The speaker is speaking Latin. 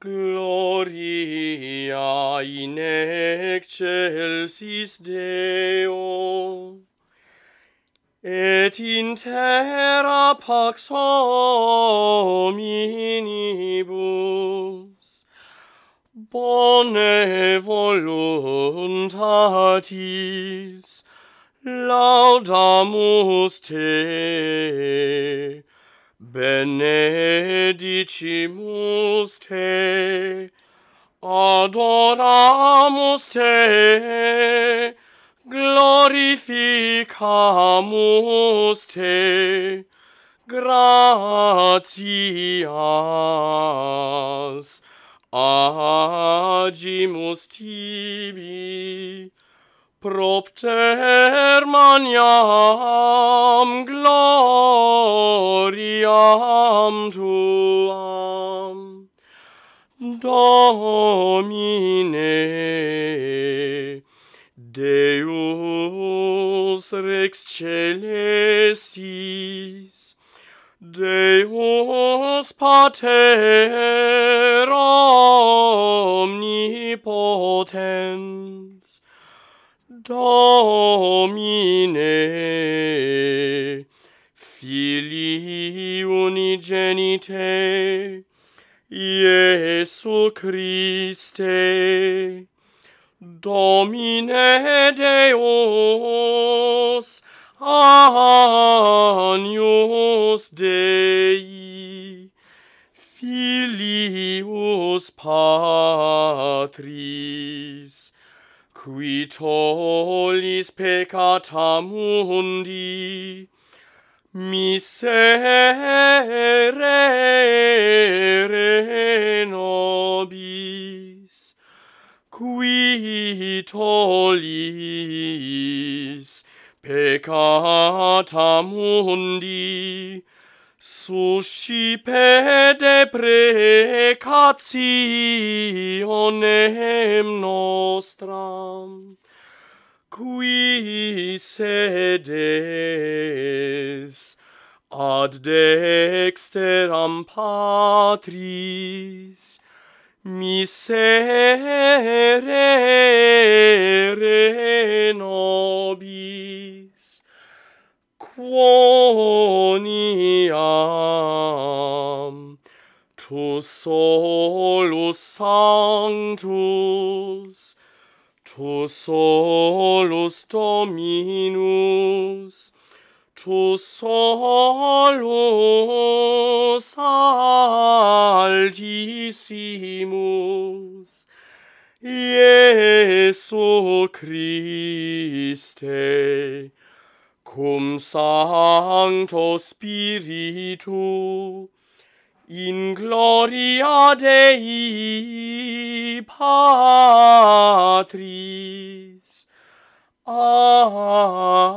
gloria in excelsis Deo, et in terra pax hominibus, bone voluntatis, laudamus te, et in terra pax hominibus, benedicimus te adoramus te glorificamus te gratias agimus tibi propter maniam gloria gloriam tuam domine deus rex celestis deus pater omnipotens domine deus rex celestis unigenite, Iesu Christe, Domine Deus, Agnus Dei, Filius Patris, qui tollis peccata mundi, miserere nobis qui tollis peccata mundi suscipe deprecationem nostram qui sedes ad dexteram patris miserere nobis quoniam tu solus sanctus Tu solus Dominus, tu solus Altissimus, Iesu Christe, cum Sancto Spiritu, in gloria Dei Patris. Amen.